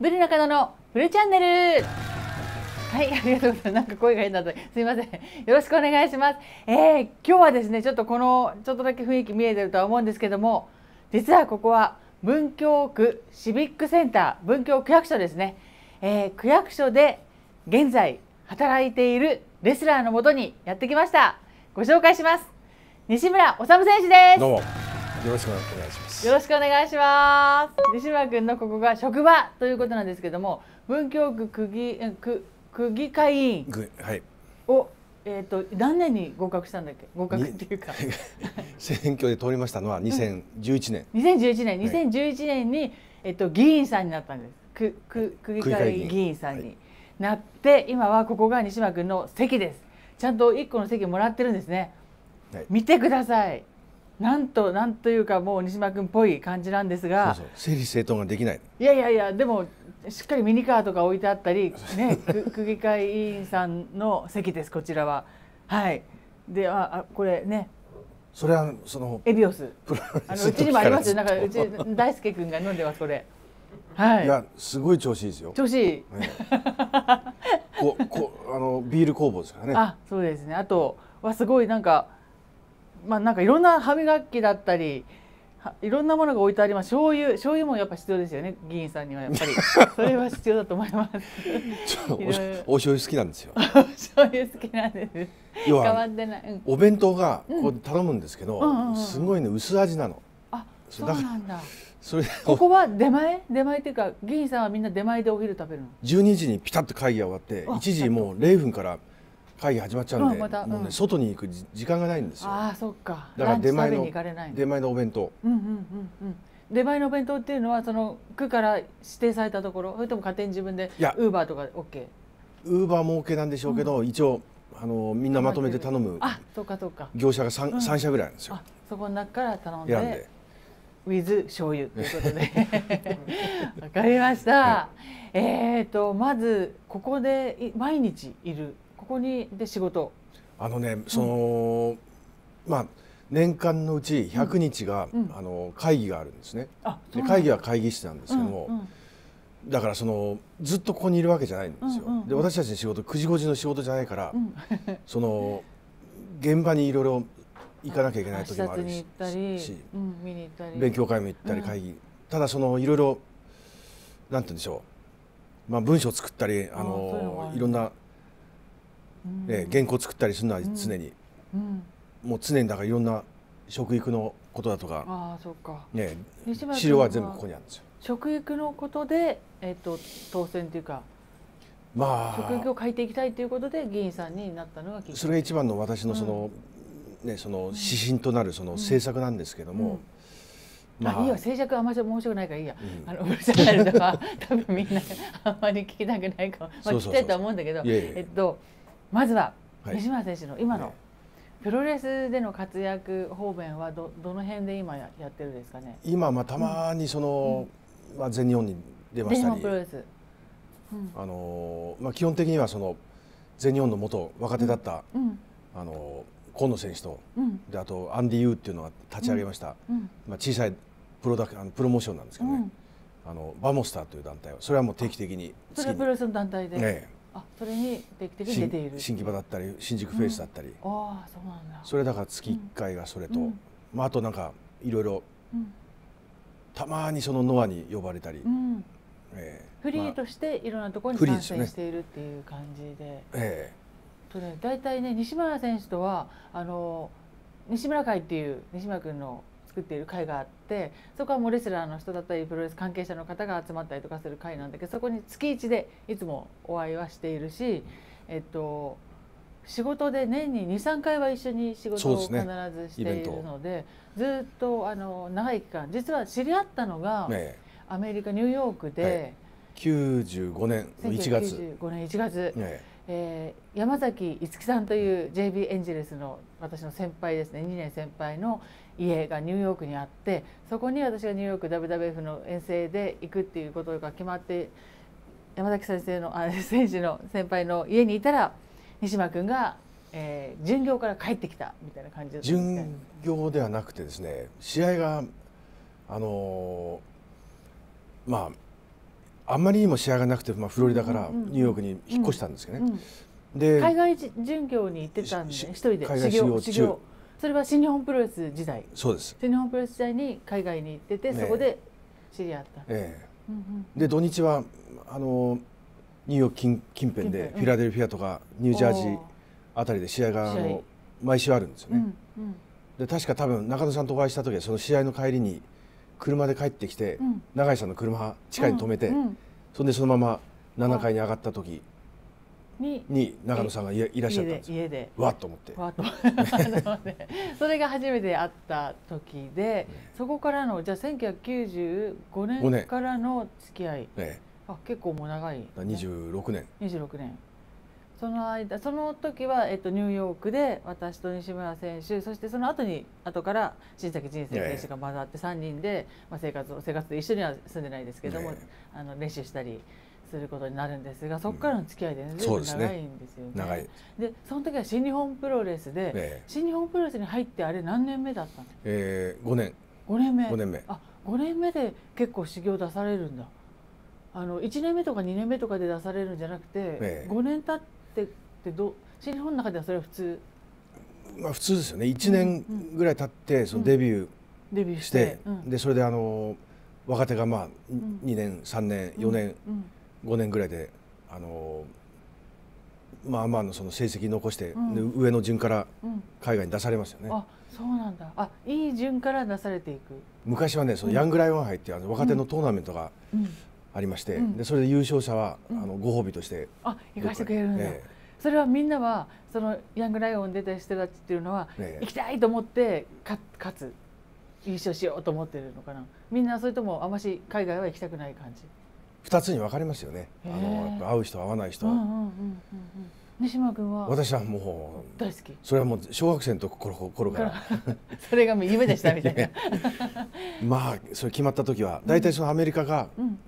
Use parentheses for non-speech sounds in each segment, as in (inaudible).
ブル中野のブルチャンネルはい、ありがとうございます。なんか声が変だった。すいません。よろしくお願いします。えー、今日はですね、ちょっとこの、ちょっとだけ雰囲気見えてるとは思うんですけども、実はここは文京区シビックセンター、文京区役所ですね。えー、区役所で現在働いているレスラーのもとにやってきました。ご紹介します。西村修選手です。どうも。よろしくお願いします。よろしくお願いします西村君のここが職場ということなんですけども文京区区議区区議会員を、はい、えーと、何年に合格したんだっけ合格っていうか (laughs) 選挙で通りましたのは2011年、2011年2011年に、はい、えーと、議員さんになったんです区区区議会議員さんになって、はい、今はここが西村君の席ですちゃんと1個の席もらってるんですね、はい、見てくださいなんとなんというかもう西間君っぽい感じなんですが整理整頓ができないいやいやいやでもしっかりミニカーとか置いてあったり、ね、(laughs) 区議会委員さんの席ですこちらは。はいであこれねそれはそのエビオスあのうちにもありますよなんかうち大輔君が飲んでますこれ。はい、いやすごい調子いいですよ。調子いい。ね、ここあのビール工房ですからね。あそうですねあとはすごいなんかまあ、なんかいろんな歯磨きだったりいろんなものが置いてあります醤油醤油もやっぱ必要ですよね議員さんにはやっぱり (laughs) それは必要だと思いますお醤油好きなんですよ醤油好きなんです変わってない、うん、お弁当がこう頼むんですけど、すごいね薄味なのあそうなんだそれここは出前出前っていうか議員さんはみんな出前でお昼食べるの12時にピタッと会議が終わって1時もう0分から会議始まっちゃうんで、うんうね、外に行く時間がないんですよああそっかだから出前の出前のお弁当、うんうんうんうん、出前のお弁当っていうのはその区から指定されたところそれとも家庭自分でいやウーバーとかオッケー。ウーバーも OK なんでしょうけど、うん、一応あのみんなまとめて頼むあそうかそうか業者が三、うん、社ぐらいなんですよあそこの中から頼んで選んで w i t 醤油ということで (laughs) わかりました、はい、えっ、ー、とまずここで毎日いるこにで仕事あのねその、うん、まあ年間のうち100日が、うん、あの会議があるんですねで会議は会議室なんですけども、うんうん、だからそのずっとここにいるわけじゃないんですよ、うんうんで私たちの仕事9時5時の仕事じゃないから、(laughs) その現場にいろいろ行かなきゃいけない時もあるし勉強会も行ったり会議、ただそのいろいろなんて言うんでしょうまあ、文章を作ったりあのいろんなえー、原稿作ったりするのは常に、もう常にだからいろんな食育のことだとかあそうか、ね、資料は全部ここにあるんですよ。食育のことで、えーと、当選というか、まあ、食育を変えていきたいということで議員さんになったのがそれが一番の私のその、うん、ね、その指針となるその政策なんですけども。うん、まあ、あいいよ政策あんまり面白くないからいいや、うん、あのうるさいとか多分みんなあんまり聞きたくないかも、まあ、聞きたいと思うんだけどえっとまずは西村選手の今の、プロレスでの活躍方面はどどの辺で今やってるんですかね今、まあ、たまにその、まあ、全日本に出ましたりあのまあ、基本的にはその全日本の元若手だった、あの河野選手と、であとアンディ・ユーっていうのが立ち上げました、まあ、小さいプロダクあのプロモーションなんですけどね、あのバモスターという団体はそれはもう定期的にそれはプロレスの団体で、あそれに定期的に出ている新木場だったり新宿フェイスだったり、うん、ああそうなんだそれだから月1回がそれと、うん、まあ、あとなんかいろいろたまにそのノアに呼ばれたり、うんえー、フリーとしていろんなところに参戦しているっていう感じで、ねとね大体ね西村選手とはあの西村会っていう西村君の作っている会があって。ってそこはもうレスラーの人だったりプロレス関係者の方が集まったりとかする会なんだけどそこに月1でいつもお会いはしているし、えっと、仕事で年に23回は一緒に仕事を必ずしているので、ね、ずっとあの長い期間実は知り合ったのが、アメリカニューヨークで、はい、95年1月。9 5年1月、ねえー、山崎樹さんという JB エンジェルスの私の先輩ですね2年先輩の家がニューヨークにあってそこに私がニューヨーク WWF の遠征で行くっていうことが決まって山崎先生のあ選手の先輩の家にいたら西間君が、えー、巡業から帰ってきたみたいな感じだった巡業ではなくてですね試合があのー、まああんまりにも試合がなくて、まあ、フロリダからニューヨークに引っ越したんですけどね、うんうんうん、で海外巡業に行ってたんで一人で修行修行それは新日本プロレス時代そうです新日本プロレス時代に海外に行ってて、ね、そこで知り合った、ええうんうん、で土日はあのニューヨーク近近辺でフィラデルフィアとかニュージャージーあたりで試合があの毎週あるんですよね、うんうん、で確か多分中野さんとお会いした時はその試合の帰りに車で帰ってきて、うん、永井さんの車近いに止めて、うんうん、そんでそのまま7階に上がった時、にに長野さんがいいらっしゃったんです家でわっと思ってわっと (laughs) それが初めて会った時で、ね、そこからのじゃあ1995年からの付き合い、ね、あ結構もう長い、ね、26年26年その間その時は、えっと、ニューヨークで私と西村選手そしてその後に後から新崎仁生選手が混ざって3人で、まあ、生活生活で一緒には住んでないですけども、あの練習したりすることになるんですがそこからの付き合いで、ねうん、長いんですよね。長いでその時は新日本プロレスで、えー、新日本プロレスに入ってあれ何年目だったんですか、えー、五年五年目五年目あ五年目で結構修行出されるんだあの一年目とか二年目とかで出されるんじゃなくて、えー、年経ってってど新日本の中ではそれは普通まあ普通ですよね一年ぐらい経ってそのデビュー、うんうん、デビューして、でそれであの若手がまあ二年三年4年、うん5年ぐらいであのまあまあのその成績残して、うん、上の順から海外に出されますよね。うん、あそうなんだあいい順から出されていく昔はねそのヤングライオン杯っていうあの若手のトーナメントがありまして、うん、でそれで優勝者は、あのご褒美としてあ行かせてくれるんだ、ええそれはみんなはそのヤングライオンに出た人たちっていうのは、行きたいと思って勝つ優勝しようと思ってるのかなみんなそれともあまし海外は行きたくない感じ二つに分かれますよねあの会う人会わない人、西村君は私はもう大好きそれはもう小学生の頃から (laughs) それがもう夢でしたみたいな (laughs) まあそれ決まった時はだいたいそのアメリカか、うん、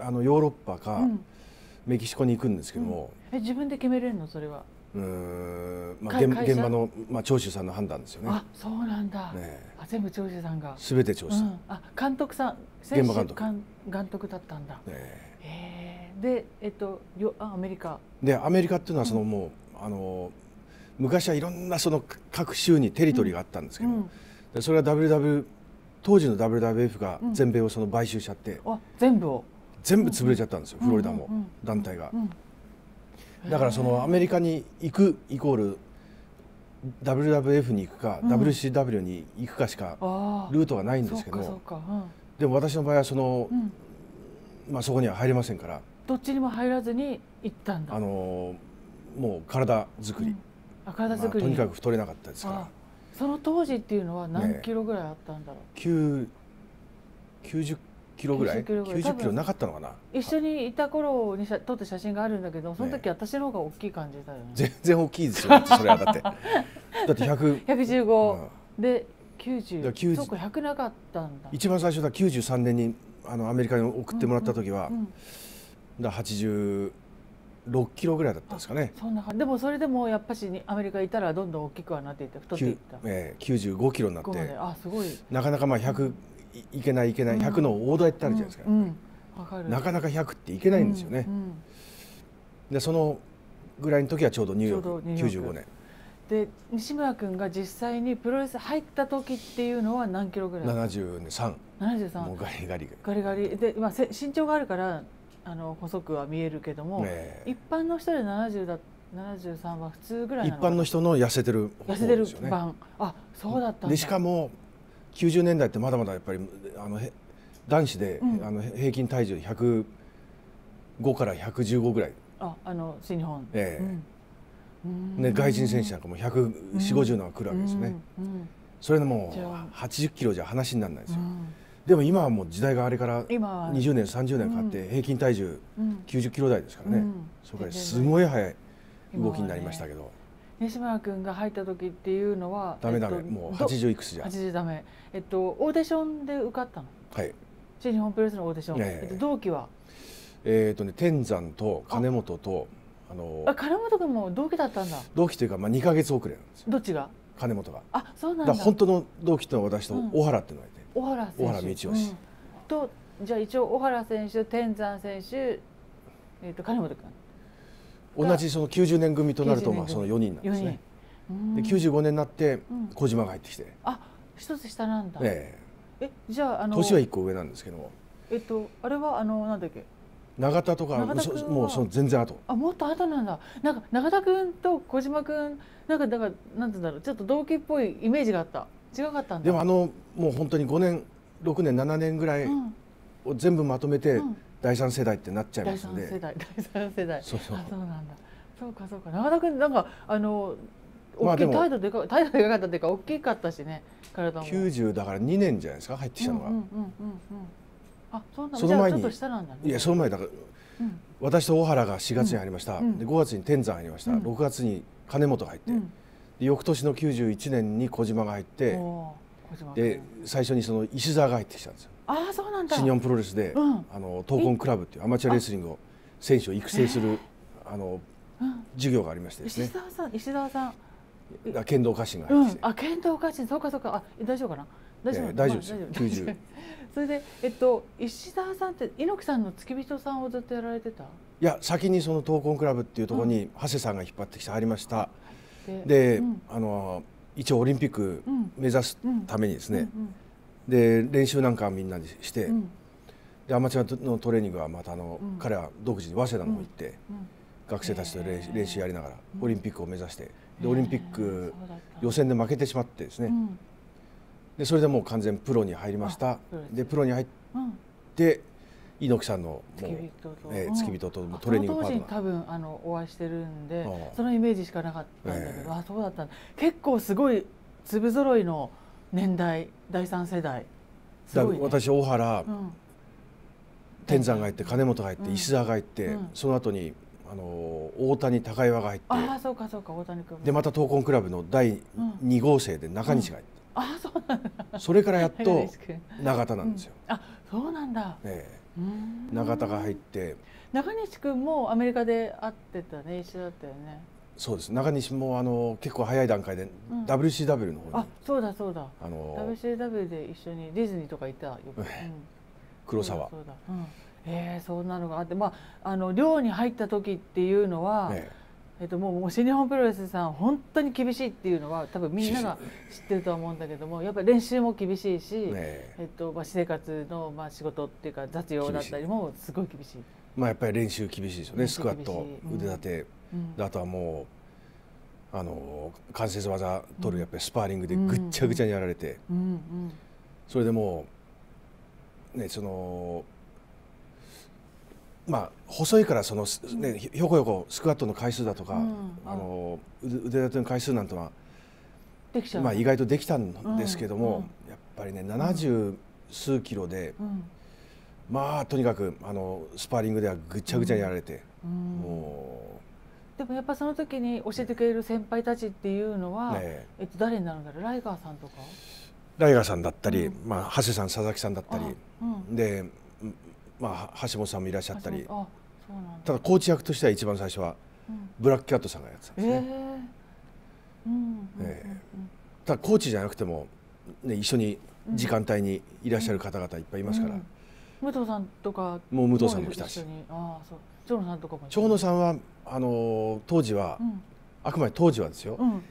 あのヨーロッパか、うん、メキシコに行くんですけども、え自分で決めれるのそれはうんまあ、現場の、まあ、長州さんの判断ですよね。あそうなんだ、ね、あ全部長州さんがすべて長州さん、うん、あ監督さん現場監督監督だったんだ。ねえで、えっと、よあ、アメリカでアメリカっていうのはその、うん、もうあの昔はいろんなその各州にテリトリーがあったんですけど、うん、それは WW 当時の WWF が全米をその買収しちゃって、あ全部を全部潰れちゃったんですよ、フロリダも、団体が。だからそのアメリカに行くイコール WWF に行くか、うん、WCW に行くかしかルートがないんですけど、うん、でも私の場合はその、うん、まあ、そこには入れませんからどっちにも入らずに行ったんだあのもう体作り、あ体作り、まあ、とにかく太れなかったですからその当時っていうのは何キロぐらいあったんだろう、ね、90キロぐらい90キロなかったのかな一緒にいた頃に撮った写真があるんだけどその時私の方が大きい感じだよね全然大きいですよ (laughs) それはだってだって100115、うん、で90そうか100なかったんだ一番最初だ93年にあのアメリカに送ってもらった時は、うんうんうん、だ86キロぐらいだったんですかねそんなでもそれでもやっぱしアメリカいたらどんどん大きくはなっていって太っていった、えー、95キロになってあすごいなかなかまあ100、うんいけないいけない100の大台ってあるじゃないですか、うんうん、なかなか100っていけないんですよね、うんうん、でそのぐらいの時はちょうどニューヨークーヨーク95年で西村君が実際にプロレス入った時っていうのは何キロぐらい7373もうガリガリガリガリで、まあ、身長があるからあの細くは見えるけども、ね、一般の人で70だ73は普通ぐらい一般の人の痩せてる、ね、痩せてる版あそうだったでしかも90年代ってまだまだやっぱりあの男子で、うん、あの平均体重105から115ぐらいああの新日本、えね、外人選手なんかも140、50のが来るわけですね、それでもう80キロじゃ話にならないですよ、でも今はもう時代があれから20年30年かかって平均体重90キロ台ですからね、それからすごい速い動きになりましたけど。西村君が入った時っていうのはダメダメ、えっと、もう80いくつじゃ80ダメえっとオーディションで受かったのはい新日本プロレスのオーディション、ええっと、同期はえっとね天山と金本とあのあ金本君も同期だったんだ同期というか、まあ、2か月遅れなんですよどっちが金本があそうなんだ本当の同期との私と小原っていうのがいて、うん、小原小原道義、うん、とじゃあ一応小原選手天山選手、えー、と金本君同じその90年組となるとまあその4人なんですねで95年になって小島が入ってきて、うん、あ一つ下なんだええじゃあの年は一個上なんですけどもえっとあれはあのなんだっけ永田とかもうその全然後あもっと後なんだなんか永田君と小島君なんかだからなんてだろうちょっと同期っぽいイメージがあった違かったんだでもあのもう本当に5年6年7年ぐらいを全部まとめて、うんうん第三世代ってなっちゃいますので第三世代第三世代そうそうそうなんだそうかそうか長田君なんかあの大きい、態度でか態度でかかったいうか大きかったしね体もだから二年じゃないですか入ってきたのが、うんうんうんうん、あそうなんその前に、ね、いやその前だから、うん、私と大原が4月に入りました、うん、で5月に天山入りました、うん、6月に金本が入って、うん、翌年の91年に小島が入ってで最初にその石沢が入ってきたんですよあそうなんだ新日本プロレスで、うん、あの闘魂クラブっていうアマチュアレスリングを選手を育成するあの、うん、授業がありましてですね石澤さん石澤さん剣道家臣が入ってうん、あ剣道家臣そうかそうかあ大丈夫かな大丈夫、えー、大丈夫ですよ、まあ、(laughs) それでえっと石澤さんって猪木さんの付き人さんをずっとやられてたいや先にその闘魂クラブっていうところに、長谷さんが引っ張ってきて入りました、で、あの一応オリンピック目指すためにですね、うんうんうんで練習なんかみんなでして、うん、でアマチュアのトレーニングはまたあの、うん、彼は独自に早稲田の方行って、学生たちと練習やりながらオリンピックを目指してでオリンピック予選で負けてしまってですね、でそれでもう完全プロに入りましたでプロに入って、猪木さんの付き人と,、えー、付き人とトレーニングパートナー多分あのお会いしてるんでそのイメージしかなかったんだけど、あそうだった結構すごい粒揃いの年代第三世代、だね、私大原、天山が入って金本が入って、石澤が入って、その後にあの大谷高岩が入ってあそうかそうか大谷君でまた闘魂クラブの第2号生で中西が入って、あそうなんだそれからやっと永田なんですよ、あそうなんだ、ええ、永田が入って中西君もアメリカで会ってたね一緒だったよねそうです中西もあの結構早い段階で、WCW の方にあそうだそうだ、あの WCW で一緒にディズニーとか行ったようん、黒沢そうだそうだ、うん、えー、そんなのがあってまああの寮に入った時っていうのは、ね、えっと、もう新日本プロレスさん本当に厳しいっていうのは多分みんなが知ってるとは思うんだけどもやっぱり練習も厳しいし、ね、えっとまあ、私生活の、まあ、仕事っていうか雑用だったりもすごい厳しいまあ、やっぱり練習厳しいですよねスクワット、腕立て、うん、あとはもうあの関節技取るやっぱりスパーリングでぐっちゃぐちゃにやられて、うんうん、それでもう、ね、そのまあ、細いからその、ね、ひょこひょこスクワットの回数だとか、あの腕立ての回数なんてのはまあ、意外とできたんですけども、やっぱりね70数キロで、まあとにかくあのスパーリングではぐちゃぐちゃやられて、うん、もうでもやっぱその時に教えてくれる先輩たちっていうのは、ね、えっと、誰になるんだろうライガーさんとかライガーさんだったり、うん、まあ、長谷さん佐々木さんだったり、うん、で、まあ、橋本さんもいらっしゃったりただコーチ役としては一番最初は、ブラックキャットさんがやってたんですね。ただコーチじゃなくても、ね、一緒に時間帯にいらっしゃる方々いっぱいいますから。武藤さんとかもう武藤さんも来たし長野さんとかも長野さんはあの当時は、うん、あくまで当時はですよ、うん